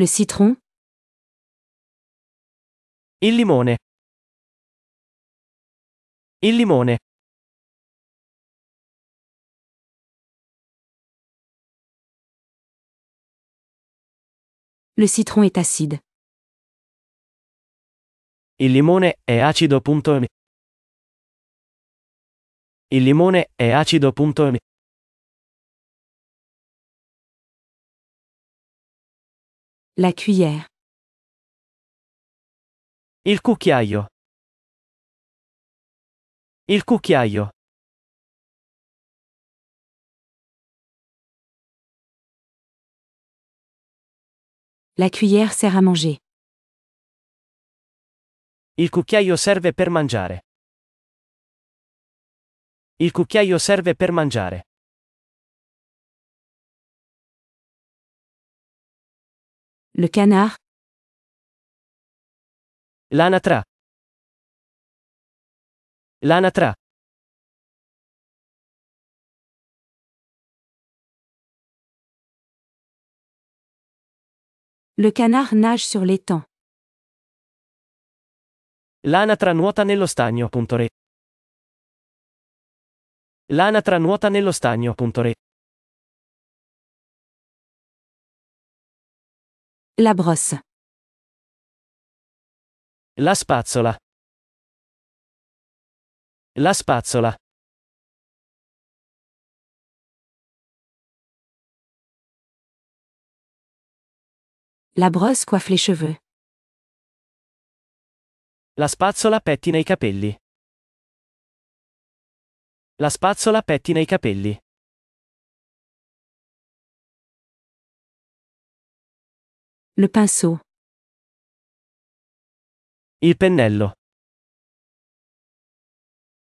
Le citron. Il limone. Il limone. Le citron est acide. Il limone è acido. Il limone è acido. La cuillère. Il cucchiaio. Il cucchiaio. La cuillère sert à manger. Il cucchiaio serve per mangiare. Il cucchiaio serve per mangiare. le canard. L'anatra. L'anatra. Le canard nage sur l'étang. L'anatra nuota nello stagno. Re. L'anatra nuota nello stagno. La brosse. La spazzola. La spazzola. La brosse coiffe les cheveux. La spazzola pettina i capelli. La spazzola pettina i capelli. Le pinceau. Il pennello.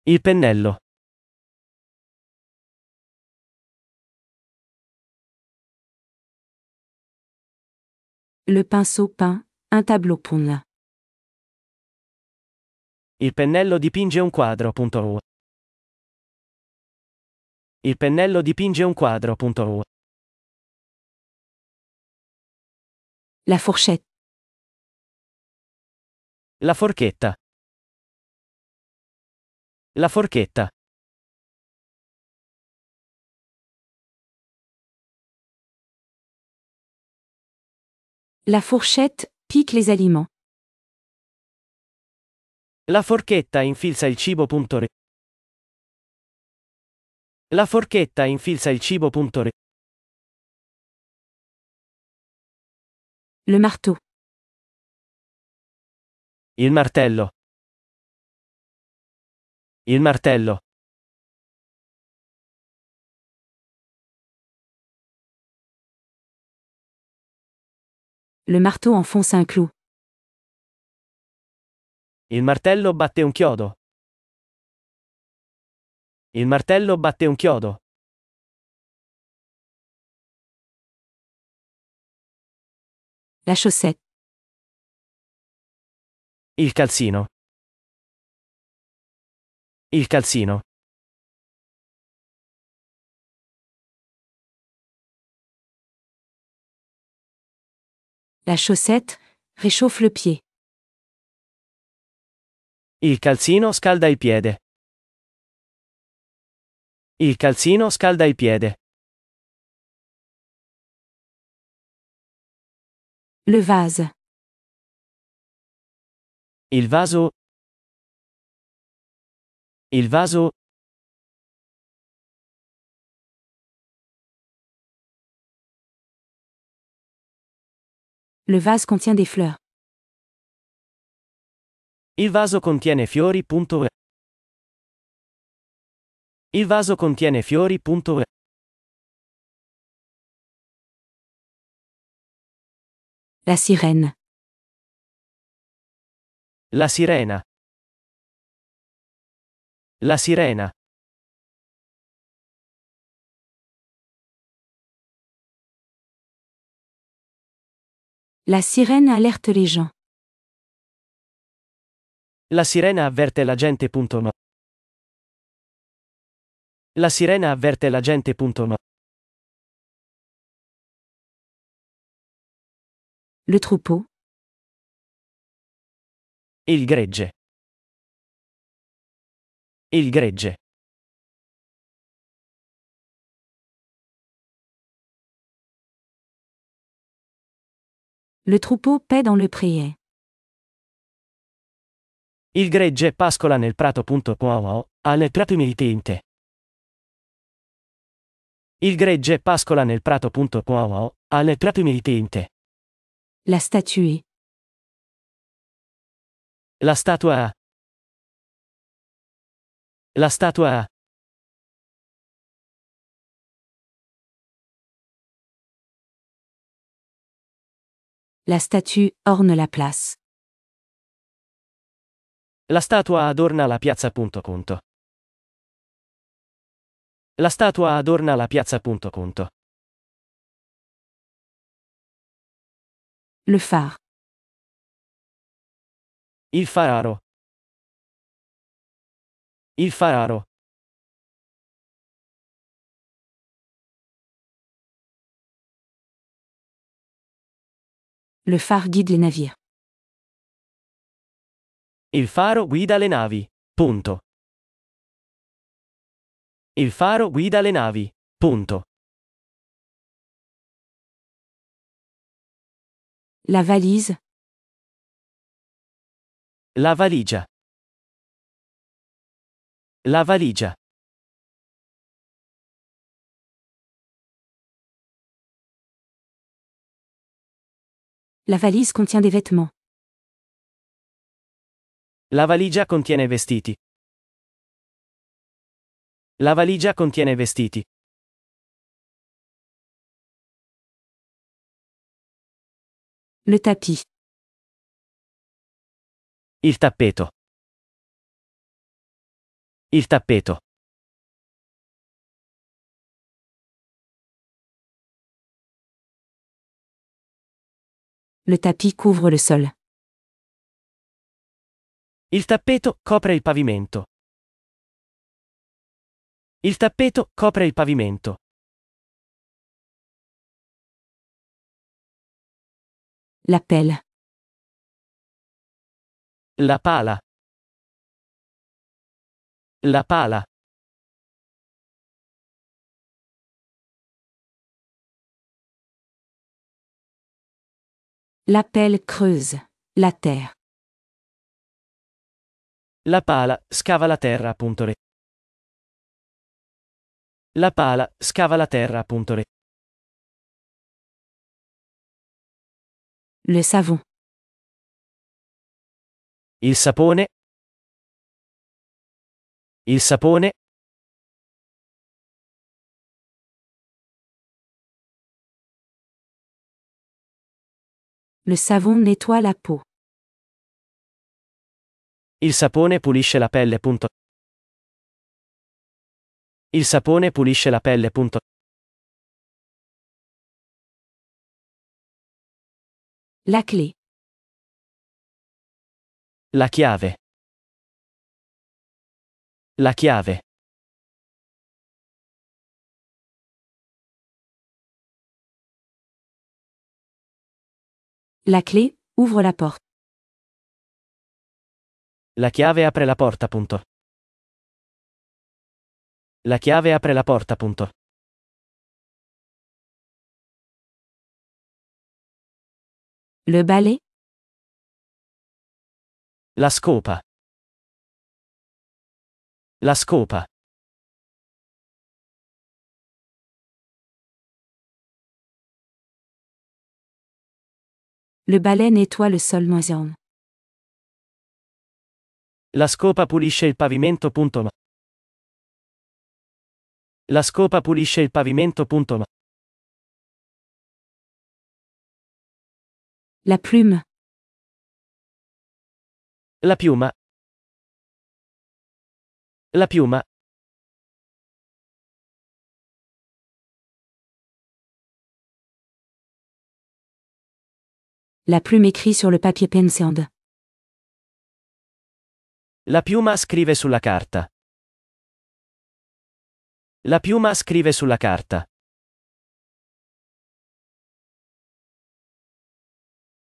Il pennello. Le pinceau peint un tableau peint. Il pennello dipinge un quadro. Punto. Il pennello dipinge un quadro. Punto. La fourchette. La forchetta. La forchetta. La fourchette pique les aliments. La forchetta infilza il cibo. Re. La forchetta infilza il cibo. Re. Le marteau. Il martello. Il martello. Le marteau enfonce un clou. Il martello batte un chiodo. Il martello batte un chiodo. La chaussette. Il calzino. Il calzino. La chaussette réchauffe le pied. Il calzino scalda il piede. Il calzino scalda il piede. Le vase. Il vaso. Il vaso. Le vase contient des fleurs. Il vaso contiene fiori. E. Il vaso contiene fiori. punto. E. La sirena. La sirena. La sirena. La sirena alerte les gens. La sirena avverte la gente. No. La sirena avverte la gente. No. Le troupeau. Il gregge. Il gregge. Le troupeau paie dans le prier. Il gregge pascola nel prato. Wow, al prato militante. Il gregge pascola nel prato. Wow, al prato militante. La statue. La statua. La statua. La statue orne la place. La statua adorna la piazza. Punto conto. La statua adorna la piazza. Punto conto. Le phare. Il fararo. Il fararo. Le phare guide les navires. Il faro guida le navi. Punto. Il faro guida le navi. Punto. La valise. La valigia. La valigia. La valise contient des vêtements. La valigia contiene vestiti. La valigia contiene vestiti. Le tapis. Il tappeto. Il tappeto. Le tapis couvre le sol. Il tappeto copre il pavimento. Il tappeto copre il pavimento. La pelle. La pala. La pala. La pelle creuse. La terre. La pala scava la terra. Re. La pala scava la terra. Re. Le savon. Il sapone. Il sapone. Le savon nettoie la peau. Il sapone pulisce la pelle. Punto. Il sapone pulisce la pelle. Punto. La clé. La chiave. La chiave. La clé ouvre la porte. La chiave apre la porta. Punto. La chiave apre la porta. Punto. Le balai La scopa. La scopa. Le balai nettoie le sol noisant. La scopa pulisce il pavimento. La scopa pulisce il pavimento. La plume. La piuma. La piuma. La plume écrit sur le papier pensand. La piuma scrive sulla carta. La piuma scrive sulla carta.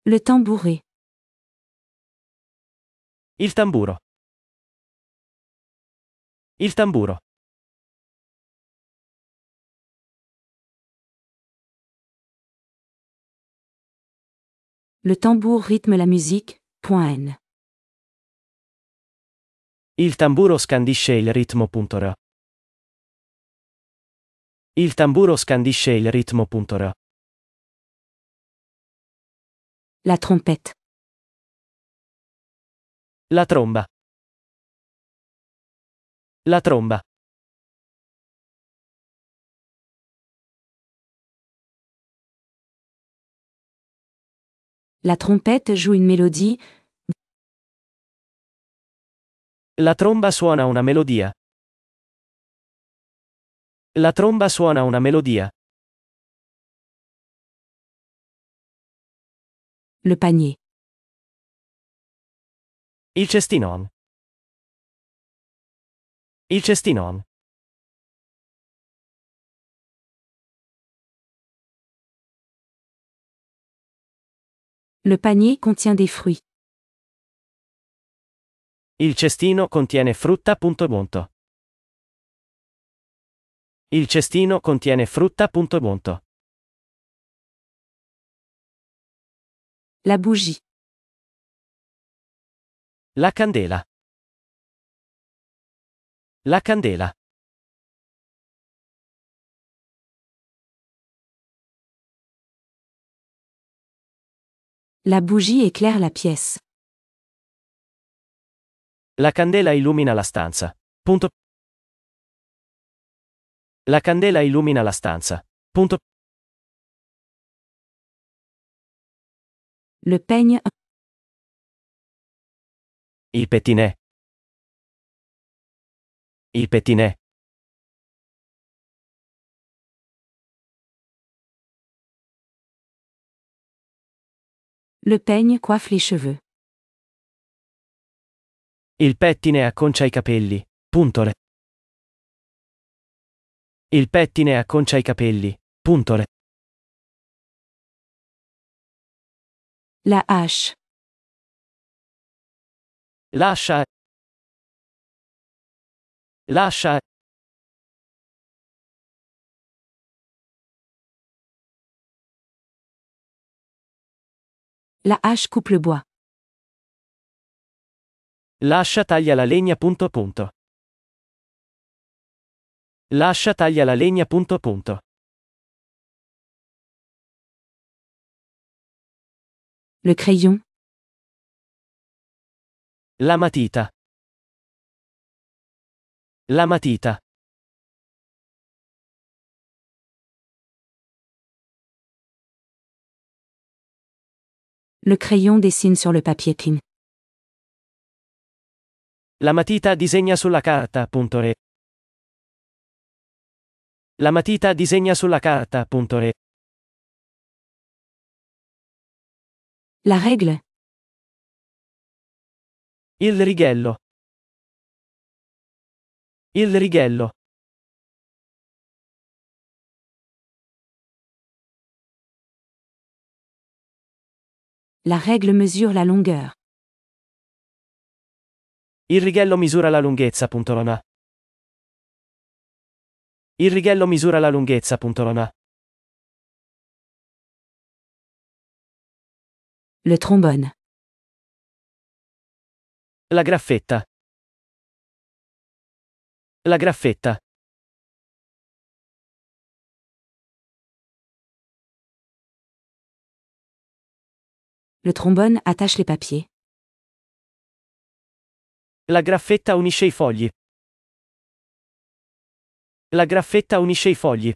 Le tambouré. Il tamburo. Il tamburo. Le tambour rythme la musique. Point N. Il tamburo scandisce il ritmo. Punto Il tamburo scandisce il ritmo. La trompette. La tromba. La tromba. La trompette joue une mélodie. La tromba suona una melodia. La tromba suona una melodia. Le panier. Il cestinon. Il cestinon. Le panier contient des fruits. Il cestino contiene frutta. Punto punto. Il cestino contiene frutta. Punto punto. La bougie. La candela. La candela. La bougie éclaire la pièce. La candela illumina la stanza. La candela illumina la stanza. Le peigne. Il pettinè. Il pettinè. Le peigne coiffe les cheveux. Il pettine acconcia i capelli. Puntole. Il pettine acconcia i capelli. Puntole. La hache. Lascia. Lascia. La hache coupe le bois. Lascia taglia la legna punto punto. Lascia taglia la legna punto punto. Le crayon. La matita. La matita. Le crayon dessine sur le papier PIN. La matita disegna sulla carta, punto re. La matita disegna sulla carta, punto re. La règle. Il righello. Il righello. La règle mesure la longueur. Il righello misura la lunghezza. punto Rona. Il righello misura la lunghezza. punto Rona. Le trombone. La graffetta. La graffetta. Le trombone attache les papiers. La graffetta unisce i fogli. La graffetta unisce i fogli.